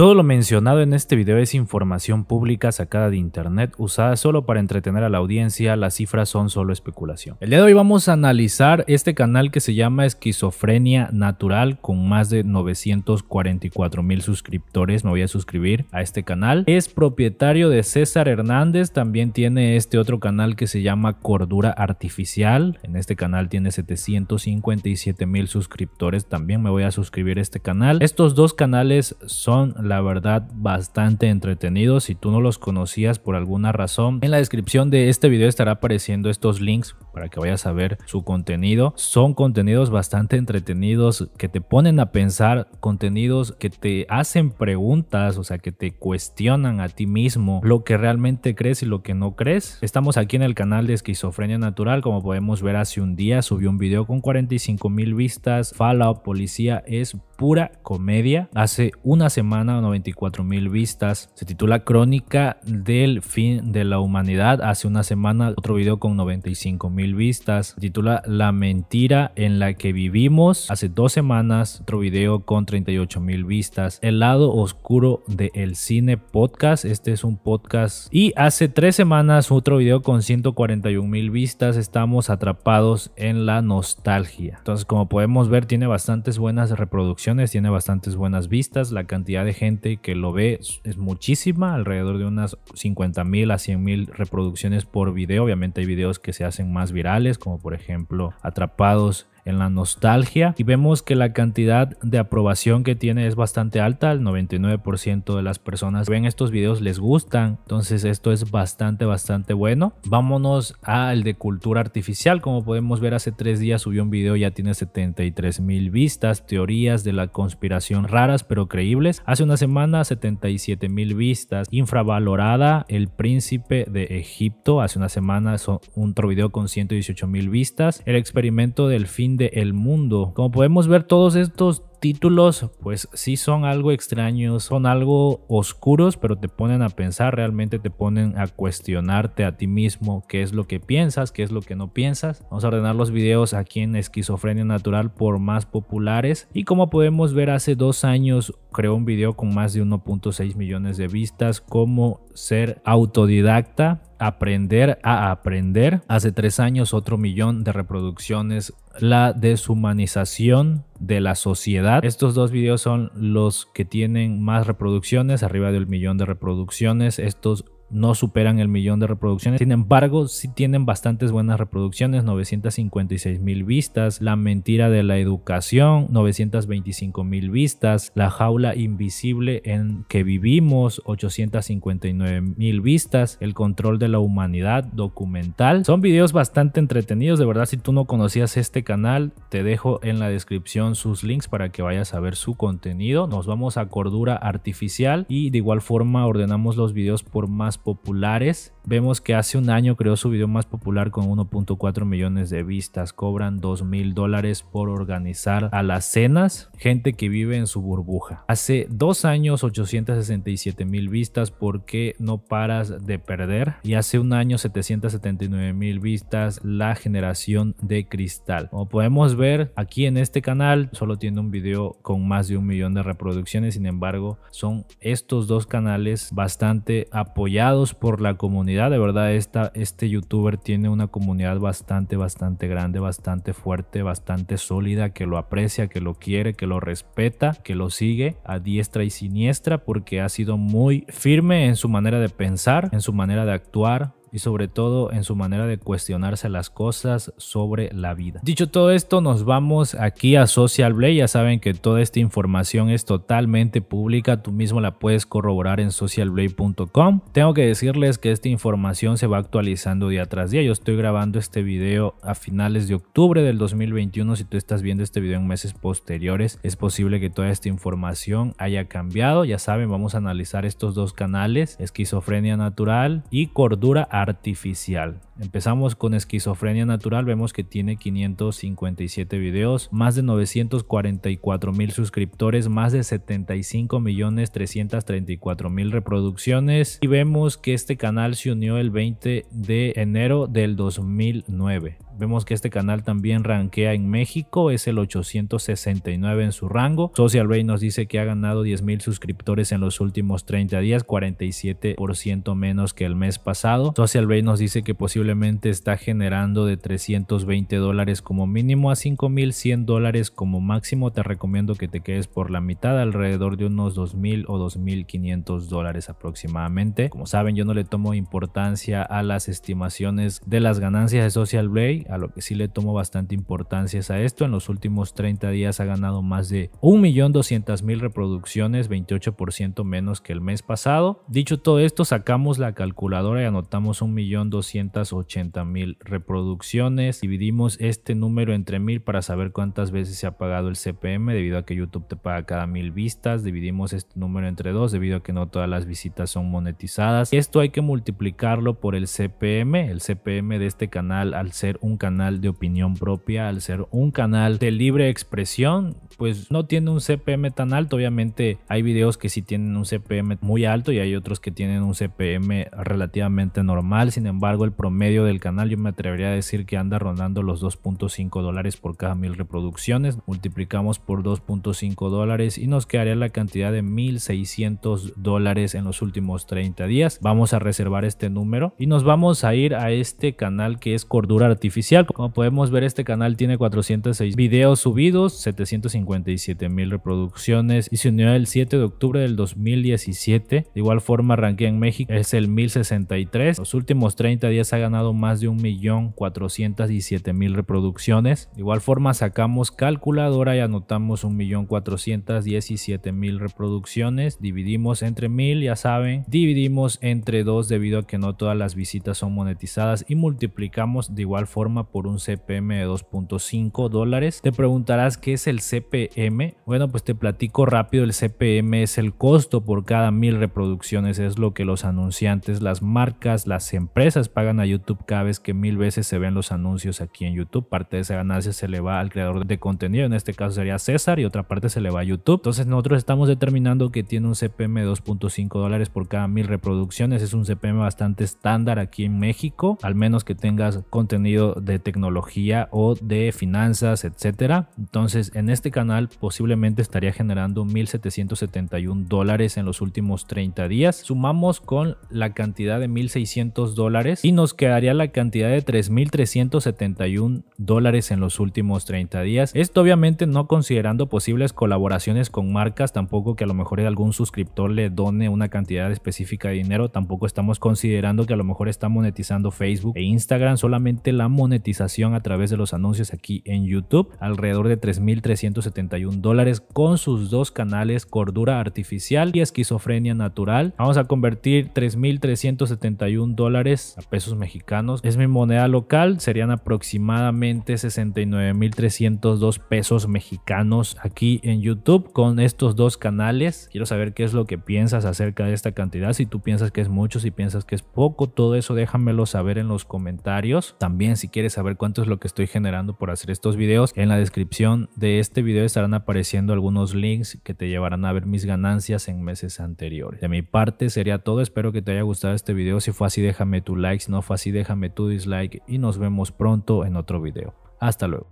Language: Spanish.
Todo lo mencionado en este video es información pública sacada de internet usada solo para entretener a la audiencia, las cifras son solo especulación. El día de hoy vamos a analizar este canal que se llama Esquizofrenia Natural con más de 944 mil suscriptores, me voy a suscribir a este canal. Es propietario de César Hernández, también tiene este otro canal que se llama Cordura Artificial, en este canal tiene 757 mil suscriptores, también me voy a suscribir a este canal. Estos dos canales son la verdad bastante entretenidos. Si tú no los conocías por alguna razón, en la descripción de este video estará apareciendo estos links para que vayas a ver su contenido. Son contenidos bastante entretenidos que te ponen a pensar, contenidos que te hacen preguntas, o sea, que te cuestionan a ti mismo lo que realmente crees y lo que no crees. Estamos aquí en el canal de Esquizofrenia Natural, como podemos ver hace un día subió un video con 45 mil vistas, Fallout Policía es pura comedia. Hace una semana 94 mil vistas. Se titula Crónica del fin de la humanidad. Hace una semana otro video con 95 mil vistas. Titula La mentira en la que vivimos. Hace dos semanas otro video con 38 mil vistas. El lado oscuro de Cine Podcast. Este es un podcast. Y hace tres semanas otro video con 141 mil vistas. Estamos atrapados en la nostalgia. Entonces como podemos ver tiene bastantes buenas reproducciones. Tiene bastantes buenas vistas. La cantidad de gente que lo ve es muchísima. Alrededor de unas 50 mil a 100 mil reproducciones por video. Obviamente hay videos que se hacen más virales, como por ejemplo Atrapados la nostalgia y vemos que la cantidad de aprobación que tiene es bastante alta, el 99% de las personas ven estos videos les gustan, entonces esto es bastante bastante bueno. Vámonos al de cultura artificial, como podemos ver hace tres días subió un video, ya tiene 73 mil vistas, teorías de la conspiración raras pero creíbles, hace una semana 77 mil vistas, infravalorada, el príncipe de Egipto, hace una semana un otro video con 118 mil vistas, el experimento del fin de el mundo. Como podemos ver, todos estos títulos, pues sí son algo extraños, son algo oscuros, pero te ponen a pensar, realmente te ponen a cuestionarte a ti mismo qué es lo que piensas, qué es lo que no piensas. Vamos a ordenar los videos aquí en Esquizofrenia Natural por más populares. Y como podemos ver, hace dos años creó un video con más de 1.6 millones de vistas, cómo ser autodidacta aprender a aprender. Hace tres años otro millón de reproducciones. La deshumanización de la sociedad. Estos dos videos son los que tienen más reproducciones, arriba del millón de reproducciones. Estos no superan el millón de reproducciones. Sin embargo, sí tienen bastantes buenas reproducciones, 956 mil vistas, La mentira de la educación, 925 mil vistas, La jaula invisible en que vivimos, 859 mil vistas, El control de la humanidad documental. Son videos bastante entretenidos, de verdad, si tú no conocías este canal, te dejo en la descripción sus links para que vayas a ver su contenido. Nos vamos a Cordura Artificial y de igual forma ordenamos los videos por más populares. Vemos que hace un año creó su video más popular con 1.4 millones de vistas. Cobran 2 mil dólares por organizar a las cenas. Gente que vive en su burbuja. Hace dos años 867 mil vistas porque no paras de perder. Y hace un año 779 mil vistas la generación de cristal. Como podemos ver aquí en este canal solo tiene un video con más de un millón de reproducciones. Sin embargo son estos dos canales bastante apoyados por la comunidad. De verdad, esta, este youtuber tiene una comunidad bastante, bastante grande, bastante fuerte, bastante sólida, que lo aprecia, que lo quiere, que lo respeta, que lo sigue a diestra y siniestra porque ha sido muy firme en su manera de pensar, en su manera de actuar, y sobre todo en su manera de cuestionarse las cosas sobre la vida. Dicho todo esto, nos vamos aquí a Social Blade. Ya saben que toda esta información es totalmente pública, tú mismo la puedes corroborar en socialblade.com. Tengo que decirles que esta información se va actualizando día tras día. Yo estoy grabando este video a finales de octubre del 2021. Si tú estás viendo este video en meses posteriores, es posible que toda esta información haya cambiado. Ya saben, vamos a analizar estos dos canales, esquizofrenia natural y cordura artificial. Empezamos con esquizofrenia natural, vemos que tiene 557 videos, más de 944 mil suscriptores, más de 75 millones 334 mil reproducciones y vemos que este canal se unió el 20 de enero del 2009. Vemos que este canal también rankea en México, es el 869 en su rango. Social Blade nos dice que ha ganado 10.000 suscriptores en los últimos 30 días, 47% menos que el mes pasado. Social Blade nos dice que posiblemente está generando de 320 dólares como mínimo a 5.100 dólares como máximo. Te recomiendo que te quedes por la mitad, alrededor de unos mil o 2.500 dólares aproximadamente. Como saben, yo no le tomo importancia a las estimaciones de las ganancias de Social Blade a lo que sí le tomo bastante importancia es a esto. En los últimos 30 días ha ganado más de 1.200.000 reproducciones, 28% menos que el mes pasado. Dicho todo esto, sacamos la calculadora y anotamos 1.280.000 reproducciones. Dividimos este número entre 1.000 para saber cuántas veces se ha pagado el CPM debido a que YouTube te paga cada mil vistas. Dividimos este número entre dos debido a que no todas las visitas son monetizadas. Esto hay que multiplicarlo por el CPM. El CPM de este canal al ser un un canal de opinión propia, al ser un canal de libre expresión, pues no tiene un CPM tan alto. Obviamente hay videos que sí tienen un CPM muy alto y hay otros que tienen un CPM relativamente normal. Sin embargo, el promedio del canal yo me atrevería a decir que anda rondando los 2.5 dólares por cada mil reproducciones. Multiplicamos por 2.5 dólares y nos quedaría la cantidad de 1.600 dólares en los últimos 30 días. Vamos a reservar este número y nos vamos a ir a este canal que es Cordura Artificial como podemos ver, este canal tiene 406 videos subidos, 757 mil reproducciones y se unió el 7 de octubre del 2017. De igual forma, arranqué en México es el 1063. Los últimos 30 días ha ganado más de 1.417.000 reproducciones. De igual forma, sacamos calculadora y anotamos 1.417.000 reproducciones. Dividimos entre 1.000, ya saben, dividimos entre 2 debido a que no todas las visitas son monetizadas y multiplicamos de igual forma por un CPM de 2.5 dólares. Te preguntarás qué es el CPM. Bueno, pues te platico rápido, el CPM es el costo por cada mil reproducciones, es lo que los anunciantes, las marcas, las empresas pagan a YouTube cada vez que mil veces se ven los anuncios aquí en YouTube. Parte de esa ganancia se le va al creador de contenido, en este caso sería César, y otra parte se le va a YouTube. Entonces nosotros estamos determinando que tiene un CPM de 2.5 dólares por cada mil reproducciones. Es un CPM bastante estándar aquí en México, al menos que tengas contenido de tecnología o de finanzas, etcétera Entonces, en este canal posiblemente estaría generando 1.771 dólares en los últimos 30 días. Sumamos con la cantidad de 1.600 dólares y nos quedaría la cantidad de 3.371 dólares en los últimos 30 días. Esto obviamente no considerando posibles colaboraciones con marcas, tampoco que a lo mejor algún suscriptor le done una cantidad específica de dinero, tampoco estamos considerando que a lo mejor está monetizando Facebook e Instagram, solamente la monetización monetización a través de los anuncios aquí en YouTube, alrededor de 3.371 dólares con sus dos canales Cordura Artificial y Esquizofrenia Natural. Vamos a convertir 3.371 dólares a pesos mexicanos. Es mi moneda local, serían aproximadamente 69.302 pesos mexicanos aquí en YouTube con estos dos canales. Quiero saber qué es lo que piensas acerca de esta cantidad, si tú piensas que es mucho, si piensas que es poco, todo eso déjamelo saber en los comentarios. También si quieres quieres saber cuánto es lo que estoy generando por hacer estos videos, en la descripción de este video estarán apareciendo algunos links que te llevarán a ver mis ganancias en meses anteriores. De mi parte sería todo, espero que te haya gustado este video, si fue así déjame tu like, si no fue así déjame tu dislike y nos vemos pronto en otro video. Hasta luego.